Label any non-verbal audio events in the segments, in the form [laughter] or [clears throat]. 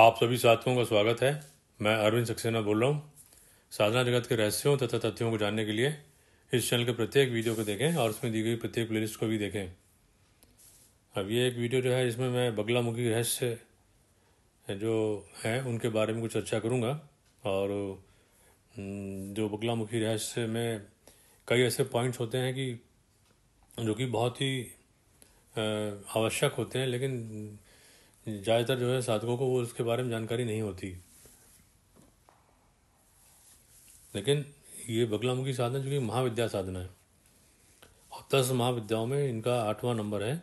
आप सभी साथियों का स्वागत है मैं अरविंद सक्सेना बोल रहा हूँ साधना जगत के रहस्यों तथा तथ्यों को जानने के लिए इस चैनल के प्रत्येक वीडियो को देखें और उसमें दी गई प्रत्येक प्लेलिस्ट को भी देखें अब ये एक वीडियो जो है इसमें मैं बगलामुखी रहस्य जो हैं उनके बारे में कुछ चर्चा करूँगा और जो बगलामुखी रहस्य में कई ऐसे पॉइंट्स होते हैं कि जो कि बहुत ही आवश्यक होते हैं लेकिन ज़्यादातर जो है साधकों को वो उसके बारे में जानकारी नहीं होती लेकिन ये बगलामुखी साधना जो कि महाविद्या साधना है और दस महाविद्याओं में इनका आठवां नंबर है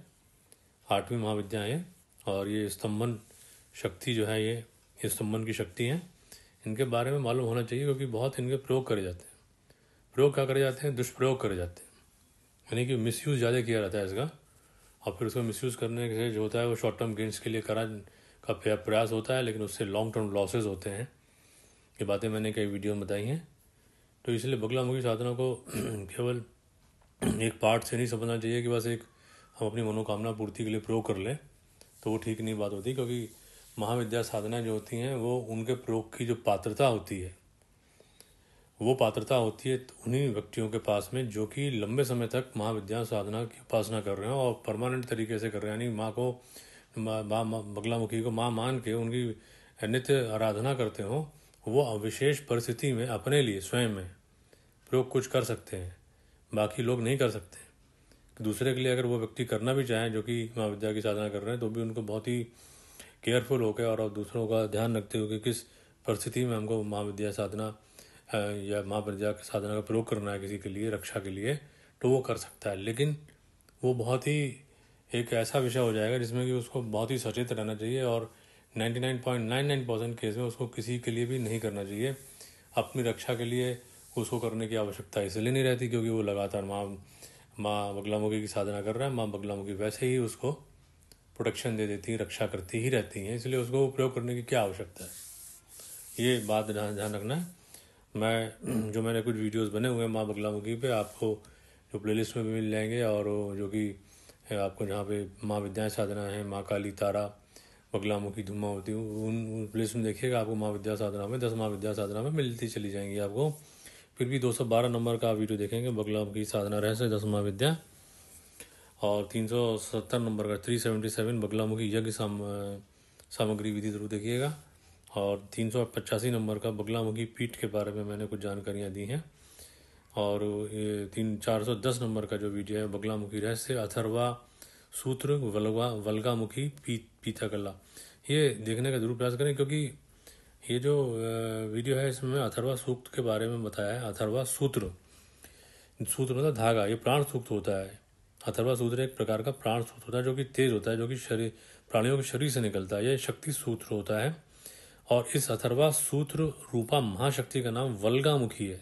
आठवीं महाविद्या है और ये स्तंभन शक्ति जो है ये स्तंभन की शक्ति है इनके बारे में मालूम होना चाहिए क्योंकि बहुत इनके प्रयोग करे जाते हैं प्रयोग क्या करे जाते हैं दुष्प्रयोग करे जाते हैं यानी कि मिसयूज़ ज़्यादा किया जाता है इसका और फिर उसको मिस करने से जो होता है वो शॉर्ट टर्म गेंस के लिए करा का प्रयास होता है लेकिन उससे लॉन्ग टर्म लॉसेज होते हैं ये बातें मैंने कई वीडियो में बताई हैं तो इसलिए बगलामुखी साधना को [clears throat] केवल एक पार्ट से नहीं समझना चाहिए कि बस एक हम अपनी मनोकामना पूर्ति के लिए प्रयोग कर लें तो वो ठीक नहीं बात होती क्योंकि महाविद्या साधना जो होती हैं वो उनके प्रयोग की जो पात्रता होती है वो पात्रता होती है उन्हीं व्यक्तियों के पास में जो कि लंबे समय तक महाविद्या साधना की उपासना कर रहे हो और परमानेंट तरीके से कर रहे हैं यानी माँ को माँ बगलामुखी को माँ मान के उनकी नित्य आराधना करते हो वो विशेष परिस्थिति में अपने लिए स्वयं में प्रयोग कुछ कर सकते हैं बाकी लोग नहीं कर सकते दूसरे के लिए अगर वो व्यक्ति करना भी चाहें जो कि महाविद्या की साधना कर रहे हैं तो भी उनको बहुत ही केयरफुल होकर और दूसरों का ध्यान रखते हुए कि किस परिस्थिति में हमको महाविद्या साधना या माँ प्रजा के साधना का प्रयोग करना है किसी के लिए रक्षा के लिए तो वो कर सकता है लेकिन वो बहुत ही एक ऐसा विषय हो जाएगा जिसमें कि उसको बहुत ही सचेत रहना चाहिए और नाइन परसेंट केस में उसको किसी के लिए भी नहीं करना चाहिए अपनी रक्षा के लिए उसको करने की आवश्यकता इसलिए नहीं रहती क्योंकि वो लगातार माँ माँ बगलामुखी की साधना कर रहा है माँ बगलामुखी वैसे ही उसको प्रोटेक्शन दे देती है रक्षा करती ही रहती हैं इसलिए उसको प्रयोग करने की क्या आवश्यकता है ये बात ध्यान रखना है मैं जो मैंने कुछ वीडियोस बने हुए हैं माँ बगलामुखी पे आपको जो प्लेलिस्ट में भी मिल जाएंगे और जो कि आपको जहाँ पे माँ विद्या साधना है माँ काली तारा बगलामुखी धुमा होती हूँ उन प्लेलिस्ट में देखिएगा आपको माँ विद्या साधना में दस माँ विद्या साधना में मिलती चली जाएंगी आपको फिर भी दो सौ बारह नंबर का वीडियो देखेंगे बगलामुखी साधना रहस्य दस माँ विद्या और तीन सौ सत्तर नंबर का थ्री सेवेंटी सेवन बगलामुखी यज्ञ साम सामग्री विधि जरूर देखिएगा और तीन सौ पचासी नंबर का बगलामुखी पीठ के बारे में मैंने कुछ जानकारियाँ दी हैं और ये तीन चार सौ दस नंबर का जो वीडियो है बगलामुखी रहस्य अथरवा सूत्र वलवा वलगामुखी पी पीता कला ये देखने का जरूर प्रयास करें क्योंकि ये जो वीडियो है इसमें अथर्वा सूक्त के बारे में बताया है अथर्वा सूत्र सूत्र मतलब धागा ये प्राण सूक्त होता है अथर्वा सूत्र एक प्रकार का प्राण सूत्र होता है जो कि तेज होता है जो कि शरीर प्राणियों के शरीर से निकलता है यह शक्ति सूत्र होता है और इस अथर्वा सूत्र रूपा महाशक्ति का नाम मुखी है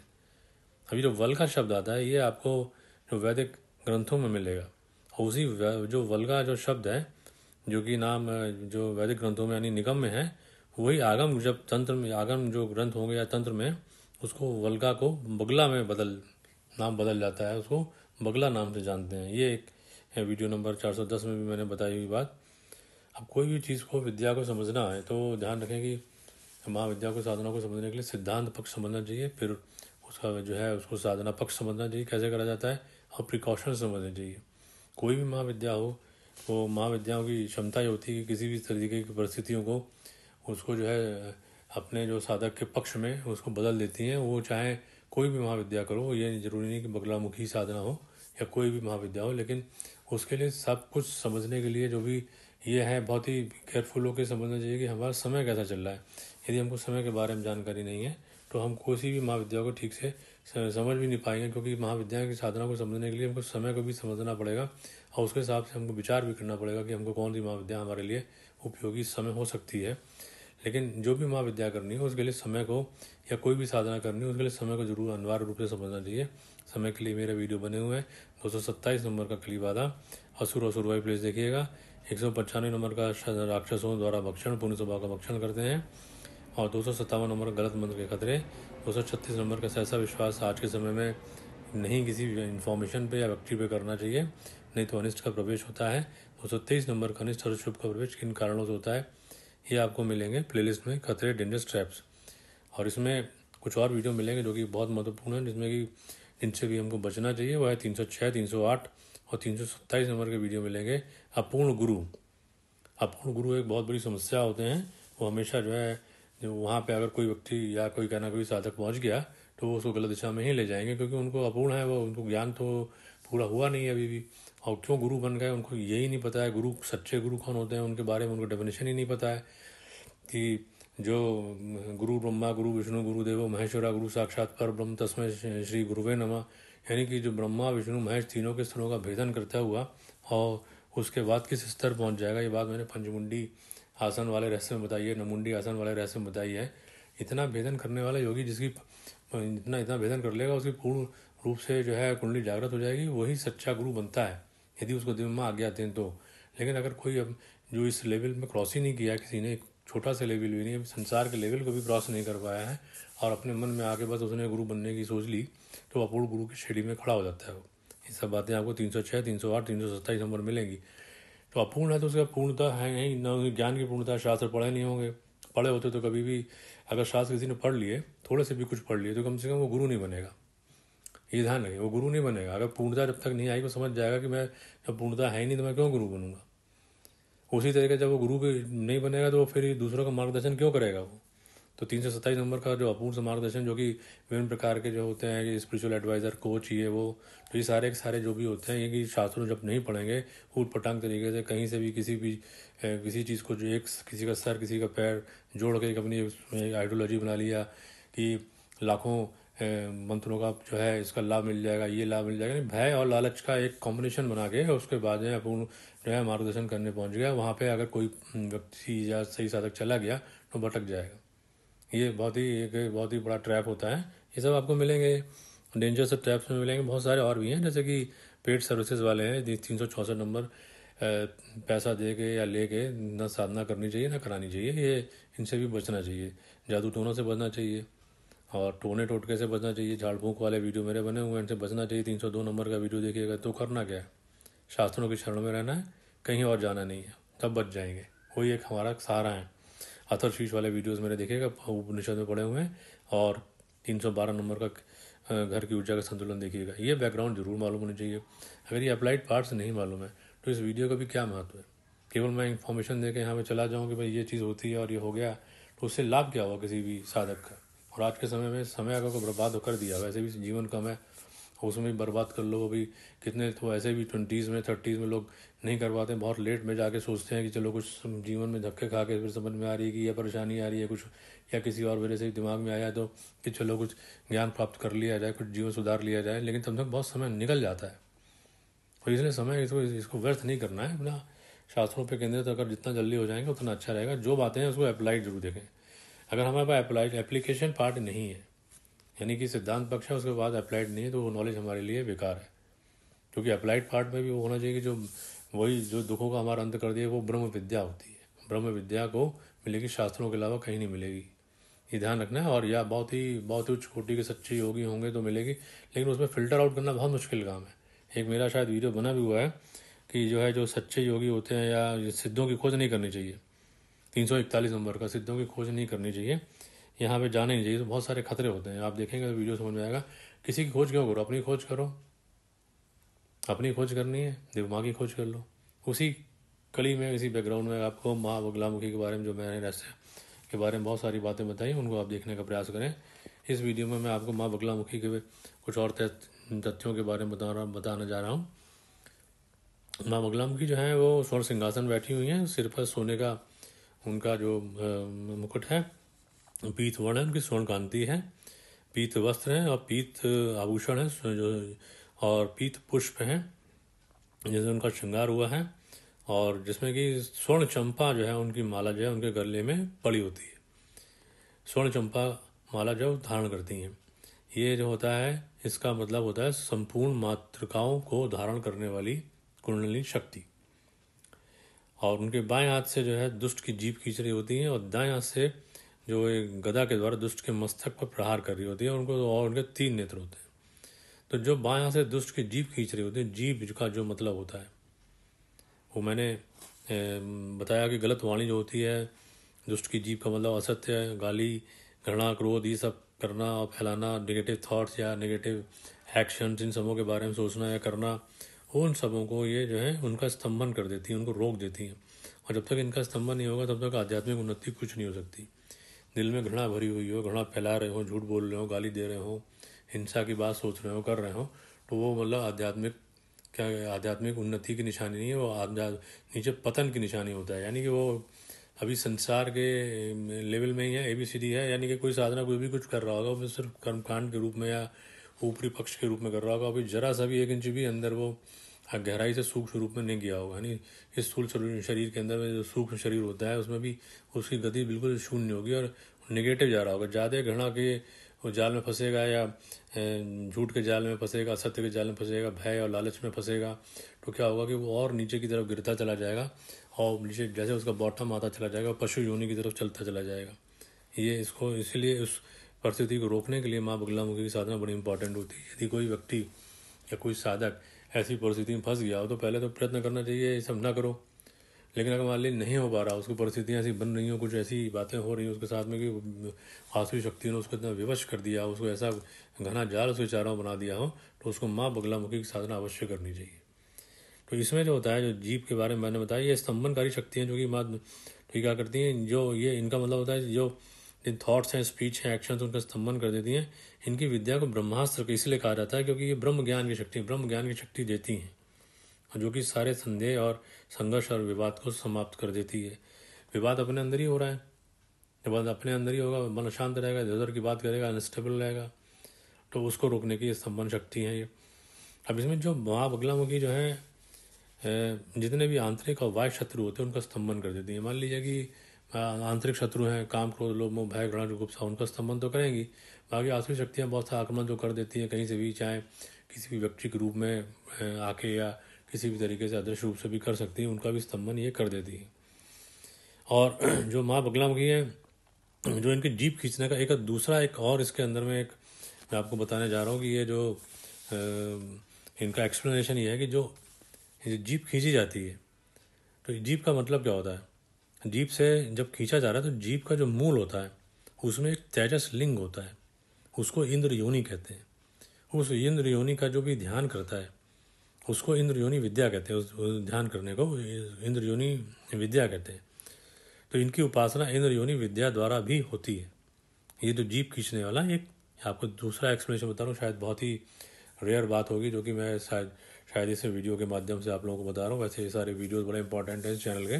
अभी जो वल्गा शब्द आता है ये आपको जो वैदिक ग्रंथों में मिलेगा और उसी जो वल्गा जो शब्द है जो कि नाम जो वैदिक ग्रंथों में यानी निगम में है वही आगम जब तंत्र में आगम जो ग्रंथ होंगे या तंत्र में उसको वल्गा को बगला में बदल नाम बदल जाता है उसको बगला नाम से जानते हैं ये एक है वीडियो नंबर 410 में भी मैंने बताई हुई बात अब कोई भी चीज़ को विद्या को समझना है तो ध्यान रखें कि महाविद्या को साधना को समझने के लिए सिद्धांत पक्ष समझना चाहिए फिर उसका जो है उसको साधना पक्ष समझना चाहिए कैसे करा जाता है और प्रिकॉशन समझने चाहिए कोई भी महाविद्या हो वो महाविद्याओं की क्षमता ये होती है कि किसी भी तरीके की परिस्थितियों को उसको जो है अपने जो साधक के पक्ष में उसको बदल देती हैं वो चाहे कोई भी महाविद्या करो ये जरूरी नहीं कि बगलामुखी साधना हो या कोई भी महाविद्या हो लेकिन उसके लिए सब कुछ समझने के लिए जो भी ये है बहुत ही केयरफुल होकर समझना चाहिए कि हमारा समय कैसा चल रहा है यदि हमको समय के बारे में जानकारी नहीं है तो हम कोसी भी महाविद्या को ठीक से समझ भी नहीं पाएंगे क्योंकि महाविद्या की साधना को समझने के लिए हमको समय को भी समझना पड़ेगा और उसके हिसाब से हमको विचार भी करना पड़ेगा कि हमको कौन सी महाविद्या हमारे लिए उपयोगी समय हो सकती है लेकिन जो भी महाविद्या करनी है उसके लिए समय को या कोई भी साधना करनी हो उसके लिए समय को जरूर अनिवार्य रूप से समझना चाहिए समय के लिए मेरे वीडियो बने हुए हैं दो सौ सत्ताईस नंबर का कली बाधा असुर असुर वाई प्लेस देखिएगा एक सौ नंबर का राक्षसों द्वारा भक्षण पूर्ण स्वभाव का भक्षण करते हैं और दो नंबर गलत मंत्र के खतरे दो नंबर का ऐसा विश्वास आज के समय में नहीं किसी इन्फॉर्मेशन पे या व्यक्ति पे करना चाहिए नहीं तो अनिष्ट का प्रवेश होता है दो नंबर का अनिष्ट और शुभ का प्रवेश किन कारणों से होता है ये आपको मिलेंगे प्लेलिस्ट में खतरे डेंजरस ट्रैप्स और इसमें कुछ और वीडियो मिलेंगे जो कि बहुत महत्वपूर्ण है जिसमें कि जिनसे भी हमको बचना चाहिए वह है तीन सौ छः तीन सौ आठ और तीन सौ सत्ताईस नंबर के वीडियो मिलेंगे अपूर्ण गुरु अपूर्ण गुरु एक बहुत बड़ी समस्या होते हैं वो हमेशा जो है वहाँ पे अगर कोई व्यक्ति या कोई कहना कोई साधक पहुँच गया तो वो उसको गलत दिशा में ही ले जाएंगे क्योंकि उनको अपूर्ण है वो उनको ज्ञान तो पूरा हुआ नहीं है अभी भी और क्यों गुरु बन गए उनको यही नहीं पता है गुरु सच्चे गुरु कौन होते हैं उनके बारे में उनको डेफिनेशन ही नहीं पता है कि जो गुरु ब्रह्मा गुरु विष्णु गुरु देवो महेश्वरा गुरु साक्षात पर ब्रह्म तस्मय श्री गुरुवे नमा यानी कि जो ब्रह्मा विष्णु महेश तीनों के स्तरों का भेदन करता हुआ और उसके बाद किस स्तर पहुंच जाएगा ये बात मैंने पंचमुंडी आसन वाले रहस्य में बताइए नमुंडी आसन वाले रहस्य में बताइए इतना भेदन करने वाला योगी जिसकी इतना इतना भेदन कर लेगा उसकी पूर्ण रूप से जो है कुंडली जागृत हो जाएगी वही सच्चा गुरु बनता है यदि उसको माँ आगे आज्ञा हैं तो लेकिन अगर कोई अब जो इस लेवल में क्रॉस ही नहीं किया किसी ने छोटा सा लेवल भी नहीं संसार के लेवल को भी क्रॉस नहीं कर पाया है और अपने मन में आके बस उसने गुरु बनने की सोच ली तो अपूर्ण गुरु की श्रेणी में खड़ा हो जाता है वो ये सब बातें आपको तीन सौ छः तीन सौ आठ तीन सौ सत्ताईस नंबर मिलेंगी तो अपूर्ण है तो उसका पूर्णता है नहीं न ज्ञान की पूर्णता शास्त्र पढ़े नहीं होंगे पढ़े होते तो कभी भी अगर शास्त्र किसी ने पढ़ लिए थोड़े से भी कुछ पढ़ लिए तो कम से कम वो गुरु नहीं बनेगा ये ध्यान नहीं वो गुरु नहीं बनेगा अगर पूर्णता जब तक नहीं आएगी वो समझ जाएगा कि मैं जब पूर्णता है ही नहीं तो मैं क्यों गुरु बनूंगा उसी तरीके जब वो गुरु भी नहीं बनेगा तो वो फिर दूसरों का मार्गदर्शन क्यों करेगा वो तो तीन सौ सत्ताईस नंबर का जो अपूर्ण मार्गदर्शन जो कि विभिन्न प्रकार के जो होते हैं स्पिरिचुअल एडवाइज़र कोच ये वो तो ये सारे के सारे जो भी होते हैं ये कि शास्त्रों जब नहीं पढ़ेंगे ऊट पटांग तरीके से कहीं से भी किसी भी किसी चीज़ को जो एक किसी का सर किसी का पैर जोड़ के एक अपनी आइडियोलॉजी बना लिया कि लाखों मंत्रों का जो है इसका लाभ मिल जाएगा ये लाभ मिल जाएगा भय और लालच का एक कॉम्बिनेशन बना के उसके बाद जो है अपूर्ण जो है मार्गदर्शन करने पहुंच गया वहाँ पे अगर कोई व्यक्ति या सही साधक चला गया तो भटक जाएगा ये बहुत ही एक बहुत ही बड़ा ट्रैप होता है ये सब आपको मिलेंगे डेंजरस ट्रैप्स में मिलेंगे बहुत सारे और भी हैं जैसे कि पेड सर्विसेज वाले हैं तीन सौ चौंसठ नंबर पैसा दे के या ले के ना साधना करनी चाहिए ना करानी चाहिए ये इनसे भी बचना चाहिए जादू टोनों से बचना चाहिए और टोने टोटके से बचना चाहिए झाड़ फूक वाले वीडियो मेरे बने हुए हैं इनसे बचना चाहिए तीन सौ दो नंबर का वीडियो देखिएगा तो करना क्या है शास्त्रों के शरण में रहना है कहीं और जाना नहीं है तब बच जाएंगे वही एक हमारा सहारा है अथर शीश वाले वीडियोस मेरे देखेगा उपनिषद में पड़े हुए हैं और 312 नंबर का घर की ऊर्जा का संतुलन देखिएगा ये बैकग्राउंड जरूर मालूम होनी चाहिए अगर ये अप्लाइड पार्ट्स नहीं मालूम है तो इस वीडियो का भी क्या महत्व है केवल मैं इन्फॉर्मेशन दे के यहाँ पर चला जाऊँ कि भाई ये चीज़ होती है और ये हो गया तो उससे लाभ क्या हुआ किसी भी साधक का और आज के समय में समय अगर को बर्बाद होकर दिया वैसे भी जीवन कम है उसमें भी बर्बाद कर लो अभी कितने तो ऐसे भी ट्वेंटीज़ में थर्टीज़ में लोग नहीं कर पाते बहुत लेट में जाके सोचते हैं कि चलो कुछ जीवन में धक्के खा के फिर समझ में आ रही है कि यह परेशानी आ रही है कुछ या किसी और वजह से दिमाग में आया तो कि चलो कुछ ज्ञान प्राप्त कर लिया जाए कुछ जीवन सुधार लिया जाए लेकिन तब तक बहुत समय निकल जाता है और इसलिए समय इसको इसको व्यर्थ नहीं करना है अपना शास्त्रों पर केंद्रित अगर जितना जल्दी हो जाएंगे उतना अच्छा रहेगा जो बातें हैं उसको अप्लाइड जरूर देखें अगर हमारे पास अप्लाइड एप्लीकेशन पार्ट नहीं है यानी कि सिद्धांत पक्ष है उसके बाद अप्लाइड नहीं है तो वो नॉलेज हमारे लिए बेकार है क्योंकि अप्लाइड पार्ट में भी वो होना चाहिए कि जो वही जो दुखों का हमारा अंत कर दिया वो ब्रह्म विद्या होती है ब्रह्म विद्या को मिलेगी शास्त्रों के अलावा कहीं नहीं मिलेगी ये ध्यान रखना है और या बहुत ही बहुत ही उच्च कोटि के सच्चे योगी होंगे तो मिलेगी लेकिन उसमें फ़िल्टर आउट करना बहुत मुश्किल काम है एक मेरा शायद वीडियो बना भी हुआ है कि जो है जो सच्चे योगी होते हैं या सिद्धों की खोज नहीं करनी चाहिए तीन सौ इकतालीस नंबर का सिद्धों की खोज नहीं करनी चाहिए यहाँ पे जाने नहीं चाहिए तो बहुत सारे खतरे होते हैं आप देखेंगे तो वीडियो समझ में आएगा किसी की खोज क्यों करो अपनी खोज करो अपनी खोज करनी है दिमागी खोज कर लो उसी कली में इसी बैकग्राउंड में आपको माँ बगलामुखी के बारे में जो मैंने रहस्य के बारे में बहुत सारी बातें बताई उनको आप देखने का प्रयास करें इस वीडियो में मैं आपको माँ बगलामुखी के कुछ और तथ्यों के बारे में बता रहा बताना जा रहा हूँ माँ बगलामुखी जो है वो स्वर्ण सिंहासन बैठी हुई हैं सिर पर सोने का उनका जो मुकुट है पीत वर्ण है उनकी स्वर्ण कांति है पीत वस्त्र हैं और पीत आभूषण है जो और पीत पुष्प हैं जिसमें उनका श्रृंगार हुआ है और जिसमें कि स्वर्ण चंपा जो है उनकी माला जो है उनके गले में पड़ी होती है स्वर्ण चंपा माला जो धारण करती हैं ये जो होता है इसका मतलब होता है संपूर्ण मातृकाओं को धारण करने वाली कुंडली शक्ति और उनके बाएं हाथ से जो है दुष्ट की जीप खींच रही होती है और दाएं हाथ से जो एक गदा के द्वारा दुष्ट के मस्तक पर प्रहार कर रही होती है उनको तो और उनके तीन नेत्र होते हैं तो जो बाया से दुष्ट की जीप खींच रही होती है जीप का जो मतलब होता है वो मैंने बताया कि गलत वाणी जो होती है दुष्ट की जीप का मतलब असत्य गाली घृणा क्रोध ये सब करना और फैलाना नेगेटिव थाट्स या नेगेटिव एक्शन इन सबों के बारे में सोचना या करना उन सबों को ये जो है उनका स्तंभन कर देती हैं उनको रोक देती हैं और जब तक इनका स्तंभन नहीं होगा तब तक आध्यात्मिक उन्नति कुछ नहीं हो सकती दिल में घृणा भरी हुई हो घृणा फैला रहे हो झूठ बोल रहे हो गाली दे रहे हो हिंसा की बात सोच रहे हो कर रहे हो तो वो मतलब आध्यात्मिक क्या आध्यात्मिक उन्नति की निशानी नहीं है वो नीचे पतन की निशानी होता है यानी कि वो अभी संसार के लेवल में ही है ए बी सी डी है यानी कि कोई साधना कोई भी कुछ कर रहा होगा वो सिर्फ कर्मकांड के रूप में या ऊपरी पक्ष के रूप में कर रहा होगा अभी जरा सा भी एक इंच भी अंदर वो गहराई से सूक्ष्म रूप में नहीं गया होगा यानी इस स्थूल शरीर के अंदर में जो सूक्ष्म शरीर होता है उसमें भी उसकी गति बिल्कुल शून्य होगी और निगेटिव जा रहा होगा ज़्यादा घृणा के जाल में फंसेगा या झूठ के जाल में फंसेगा सत्य के जाल में फंसेगा भय और लालच में फंसेगा तो क्या होगा कि वो और नीचे की तरफ गिरता चला जाएगा और नीचे जैसे उसका बॉटम आता चला जाएगा पशु योनि की तरफ चलता चला जाएगा ये इसको इसीलिए उस परिस्थिति को रोकने के लिए माँ बगलामुखी की साधना बड़ी इंपॉर्टेंट होती है यदि कोई व्यक्ति या कोई साधक ऐसी परिस्थिति में फंस गया हो तो पहले तो प्रयत्न करना चाहिए ये सब ना करो लेकिन अगर मान लीजिए नहीं हो पा रहा उसकी परिस्थितियाँ ऐसी बन रही हो कुछ ऐसी बातें हो रही हैं उसके साथ में कि आसुरी शक्ति ने उसको इतना विवश कर दिया उसको ऐसा घना जाल उसके चारों बना दिया हो तो उसको माँ बगलामुखी की साधना अवश्य करनी चाहिए तो इसमें जो होता है जो जीप के बारे में मैंने बताया ये स्तंभनकारी शक्तियाँ जो कि माँ तो क्या करती हैं जो ये इनका मतलब होता है जो जिन थॉट्स हैं स्पीच हैं एक्शन उनका स्तंभन कर देती हैं इनकी विद्या को ब्रह्मास्त्र इसलिए कहा जाता है क्योंकि ये ब्रह्म ज्ञान की शक्ति ब्रह्म ज्ञान की शक्ति देती हैं जो कि सारे संदेह और संघर्ष और विवाद को समाप्त कर देती है विवाद अपने अंदर ही हो रहा है विवाद अपने अंदर ही होगा मन शांत रहेगा इधर उधर की बात करेगा अनस्टेबल रहेगा तो उसको रोकने की संपन्न शक्ति है ये अब इसमें जो महाबगलामुखी जो है जितने भी आंतरिक और वाय शत्रु होते हैं उनका स्तंभन कर देती है मान लीजिए कि आंतरिक शत्रु हैं काम क्रोध लोभ मोह भय घृणा गुप्सा उनका स्तंभन तो करेंगी बाकी आसुरी शक्तियाँ बहुत सा आक्रमण जो कर देती हैं कहीं से भी चाहे किसी भी व्यक्ति के रूप में आके या किसी भी तरीके से अदृश्य रूप से भी कर सकती हैं उनका भी स्तंभन ये कर देती है और [clears throat] जो माँ बगलामुखी है जो इनकी जीप खींचने का एक दूसरा एक और इसके अंदर में एक मैं आपको बताने जा रहा हूँ कि ये जो इनका एक्सप्लेनेशन ये है कि जो जीप खींची जाती है तो जीप का मतलब क्या होता है जीप से जब खींचा जा रहा है तो जीप का जो मूल होता है उसमें एक तेजस लिंग होता है उसको इंद्र योनि कहते हैं उस इंद्र योनि का जो भी ध्यान करता है उसको इंद्र योनि विद्या कहते हैं उस ध्यान करने को इंद्र योनि विद्या कहते हैं तो इनकी उपासना इंद्र योनि विद्या द्वारा भी होती है ये जो जीप खींचने वाला एक आपको दूसरा एक्सप्लेनेशन बता रहा हूँ शायद बहुत ही रेयर बात होगी जो कि मैं शायद शायद इसे वीडियो के माध्यम से आप लोगों को बता रहा हूँ वैसे ये सारे वीडियोज़ बड़े इंपॉर्टेंट हैं इस चैनल के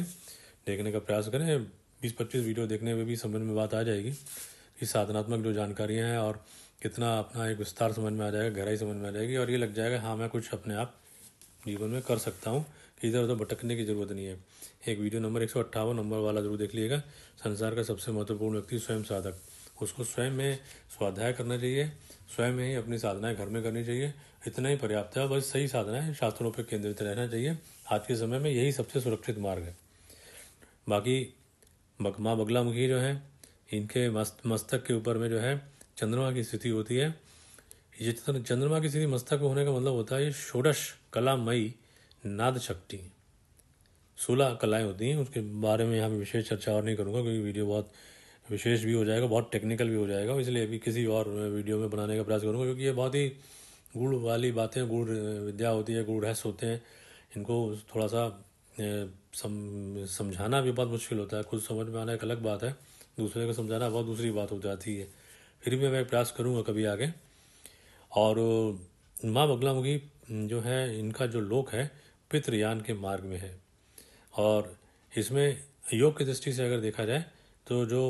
देखने का प्रयास करें बीस पच्चीस वीडियो देखने में भी समझ में बात आ जाएगी कि साधनात्मक जो जानकारियाँ हैं और कितना अपना एक विस्तार समझ में आ जाएगा गहराई समझ में आ जाएगी और ये लग जाएगा हाँ मैं कुछ अपने आप जीवन में कर सकता हूँ कि इधर उधर भटकने की ज़रूरत नहीं है एक वीडियो नंबर एक नंबर वाला जरूर देख लीजिएगा संसार का सबसे महत्वपूर्ण व्यक्ति स्वयं साधक उसको स्वयं में स्वाध्याय करना चाहिए स्वयं में ही अपनी साधनाएं घर में करनी चाहिए इतना ही पर्याप्त है बस सही साधनाएं शास्त्रों पर केंद्रित रहना चाहिए आज के समय में यही सबसे सुरक्षित मार्ग है बाकी माँ बगला मुखी जो है इनके मस्त मस्तक के ऊपर में जो है चंद्रमा की स्थिति होती है ये चंद्रमा की स्थिति मस्तक होने का मतलब होता है ये षोडश कलामयी नाद शक्ति सोलह कलाएं होती हैं उसके बारे में यहाँ पर विशेष चर्चा और नहीं करूँगा क्योंकि वीडियो बहुत विशेष भी हो जाएगा बहुत टेक्निकल भी हो जाएगा इसलिए अभी किसी और वीडियो में बनाने का प्रयास करूँगा क्योंकि ये बहुत ही गुड़ वाली बातें गुड़ विद्या होती है गुड़ रहस्य होते हैं इनको थोड़ा सा सम समझाना भी बहुत मुश्किल होता है खुद समझ में आना एक अलग बात है दूसरे को समझाना बहुत दूसरी बात हो जाती है फिर भी मैं प्रयास करूँगा कभी आगे और माँ बगलामुखी जो है इनका जो लोक है पितृयान के मार्ग में है और इसमें योग की दृष्टि से अगर देखा जाए तो जो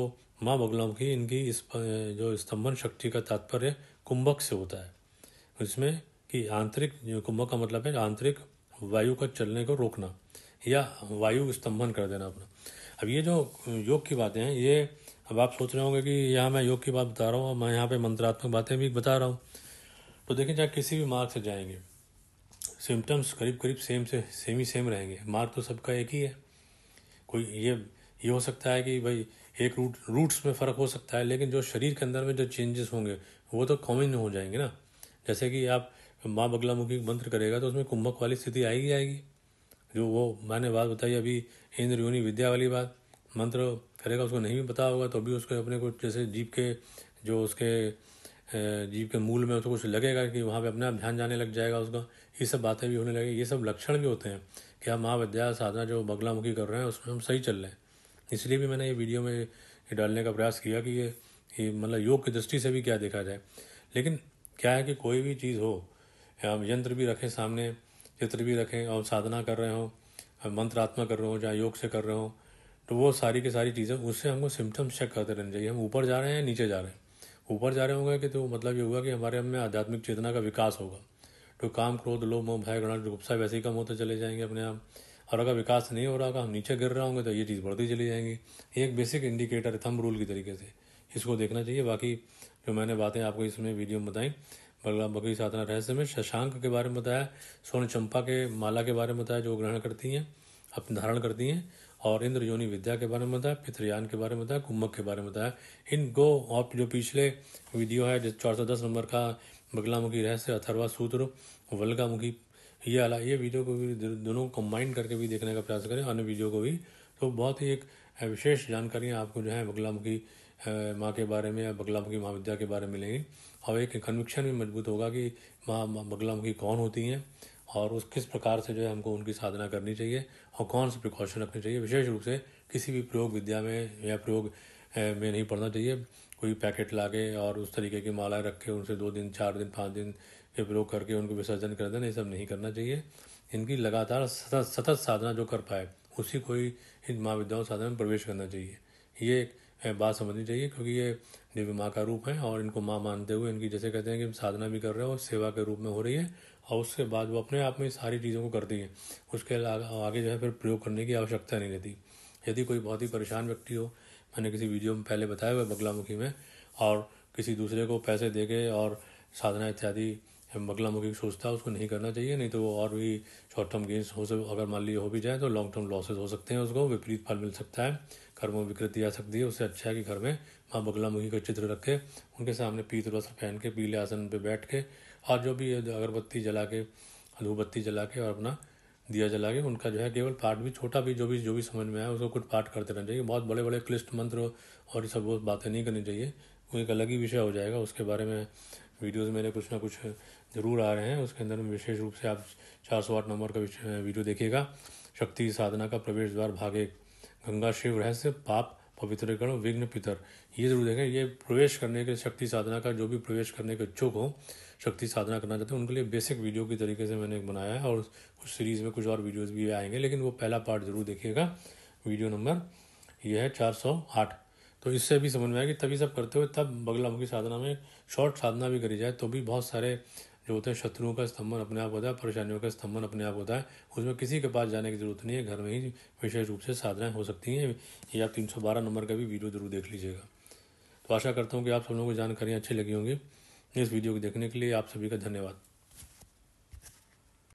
माँ बगलामुखी इनकी इस जो स्तंभन शक्ति का तात्पर्य कुंभक से होता है इसमें कि आंतरिक कुंभक का मतलब है आंतरिक वायु का चलने को रोकना या वायु स्तंभन कर देना अपना अब ये जो योग की बातें हैं ये अब आप सोच रहे होंगे कि यहाँ मैं योग की बात बता रहा हूँ मैं यहाँ पे मंत्रात्मक बातें भी बता रहा हूँ तो देखें चाहे किसी भी मार्ग से जाएंगे सिम्टम्स करीब करीब सेम से सेम ही सेम रहेंगे मार्ग तो सबका एक ही है कोई ये ये हो सकता है कि भाई एक रूट रूट्स में फ़र्क हो सकता है लेकिन जो शरीर के अंदर में जो चेंजेस होंगे वो तो कॉमन हो जाएंगे ना जैसे कि आप माँ बगलामुखी मंत्र करेगा तो उसमें कुंभक वाली स्थिति आएगी आएगी जो वो मैंने बात बताई अभी इंद्र योनि विद्या वाली बात मंत्र करेगा उसको नहीं भी पता होगा तो भी उसको अपने को जैसे जीव के जो उसके जीव के मूल में उसको कुछ लगेगा कि वहाँ पे अपने आप ध्यान जाने लग जाएगा उसका ये सब बातें भी होने लगे ये सब लक्षण भी होते हैं कि हम महाविद्या साधना जो बगलामुखी कर रहे हैं उसमें हम सही चल रहे हैं इसलिए भी मैंने ये वीडियो में ये डालने का प्रयास किया कि ये, ये मतलब योग की दृष्टि से भी क्या देखा जाए लेकिन क्या है कि कोई भी चीज़ हो हम यंत्र भी रखें सामने चित्र भी रखें और साधना कर रहे हों आत्मा कर रहे हो चाहे योग से कर रहे हो तो वो सारी की सारी चीज़ें उससे हमको सिम्टम्स चेक करते रहने चाहिए हम ऊपर जा रहे हैं या नीचे जा रहे हैं ऊपर जा रहे होंगे कि तो मतलब ये होगा कि हमारे हमें आध्यात्मिक चेतना का विकास होगा तो काम क्रोध लो मोह भय गणा गुप्सा वैसे ही कम होते चले जाएंगे अपने आप और अगर विकास नहीं हो रहा होगा हम नीचे गिर रहे होंगे तो ये चीज़ बढ़ती चली जाएंगी ये एक बेसिक इंडिकेटर है थम रूल की तरीके से इसको देखना चाहिए बाकी जो मैंने बातें आपको इसमें वीडियो में बताई बलराम बकरी साधना रहस्य में शशांक के बारे में बताया स्वर्ण चंपा के माला के बारे में बताया जो ग्रहण करती हैं अपने धारण करती हैं और इंद्र योनि विद्या के बारे में बताया पितृयान के बारे में बताया कुंभक के बारे में बताया इन गो और जो पिछले वीडियो है चार सौ दस नंबर का बगलामुखी रहस्य अथर्वा सूत्र वल्गामुखी ये आला ये वीडियो को भी दोनों कंबाइन करके भी देखने का प्रयास करें अन्य वीडियो को भी तो बहुत ही एक विशेष जानकारियाँ आपको जो है बगलामुखी माँ के बारे में या बगलामुखी महाविद्या के बारे में मिलेंगी और एक कन्विक्शन भी मजबूत होगा कि माँ बगलामुखी कौन होती हैं और उस किस प्रकार से जो है हमको उनकी साधना करनी चाहिए और कौन से प्रिकॉशन रखने चाहिए विशेष रूप से किसी भी प्रयोग विद्या में या प्रयोग में नहीं पढ़ना चाहिए कोई पैकेट ला के और उस तरीके की माला रख के उनसे दो दिन चार दिन पाँच दिन के प्रयोग करके उनको विसर्जन कर देना ये सब नहीं करना चाहिए इनकी लगातार सतत सतत साधना जो कर पाए उसी को ही इन महाविद्याओं साधना में प्रवेश करना चाहिए ये एक बात समझनी चाहिए क्योंकि ये दिव्य माँ का रूप है और इनको माँ मानते हुए इनकी जैसे कहते हैं कि हम साधना भी कर रहे हैं और सेवा के रूप में हो रही है और उसके बाद वो अपने आप में सारी चीज़ों को करती हैं उसके आगे जो है फिर प्रयोग करने की आवश्यकता नहीं रहती यदि कोई बहुत ही परेशान व्यक्ति हो मैंने किसी वीडियो में पहले बताया हुआ बगलामुखी में और किसी दूसरे को पैसे दे के और साधना इत्यादि बगलामुखी सोचता है उसको नहीं करना चाहिए नहीं तो वो और भी शॉर्ट टर्म गेंस हो सक अगर मान लीजिए हो भी जाए तो लॉन्ग टर्म लॉसेज हो सकते हैं उसको विपरीत फल मिल सकता है घर में विकृति आ सकती है उससे अच्छा है कि घर में माँ बगलामुखी का चित्र रखे उनके सामने पीत वस्त्र पहन के पीले आसन पर बैठ के और जो भी अगरबत्ती जला के धूपबत्ती जला के और अपना दिया जला के उनका जो है केवल पाठ भी छोटा भी जो भी जो भी समझ में आए उसको कुछ पाठ करते रहना चाहिए बहुत बड़े बड़े क्लिष्ट मंत्र और ये सब वो बातें नहीं करनी चाहिए वो एक अलग ही विषय हो जाएगा उसके बारे में वीडियोस मेरे कुछ ना कुछ ज़रूर आ रहे हैं उसके अंदर में विशेष रूप से आप चार सौ आठ नंबर का वीडियो देखिएगा शक्ति साधना का प्रवेश द्वार भाग एक गंगा शिव रहस्य पाप पवित्र पवित्रकरण विघ्न पितर ये जरूर देखें ये प्रवेश करने के शक्ति साधना का जो भी प्रवेश करने के इच्छुक हो शक्ति साधना करना चाहते हैं उनके लिए बेसिक वीडियो की तरीके से मैंने एक बनाया है और कुछ सीरीज़ में कुछ और वीडियोज़ भी आएंगे लेकिन वो पहला पार्ट ज़रूर देखिएगा वीडियो नंबर ये है चार सौ आठ तो इससे भी समझ में आएगी तभी सब करते हुए तब बगलामुखी साधना में शॉर्ट साधना भी करी जाए तो भी बहुत सारे जो होते हैं शत्रुओं का स्तंभन अपने आप होता है परेशानियों का स्तंभन अपने आप होता है उसमें किसी के पास जाने की जरूरत नहीं है घर में ही विशेष रूप से साधनाएँ हो सकती हैं ये आप तीन नंबर का भी वीडियो जरूर देख लीजिएगा तो आशा करता हूँ कि आप सब लोगों को जानकारियाँ अच्छी लगी होंगी इस वीडियो को देखने के लिए आप सभी का धन्यवाद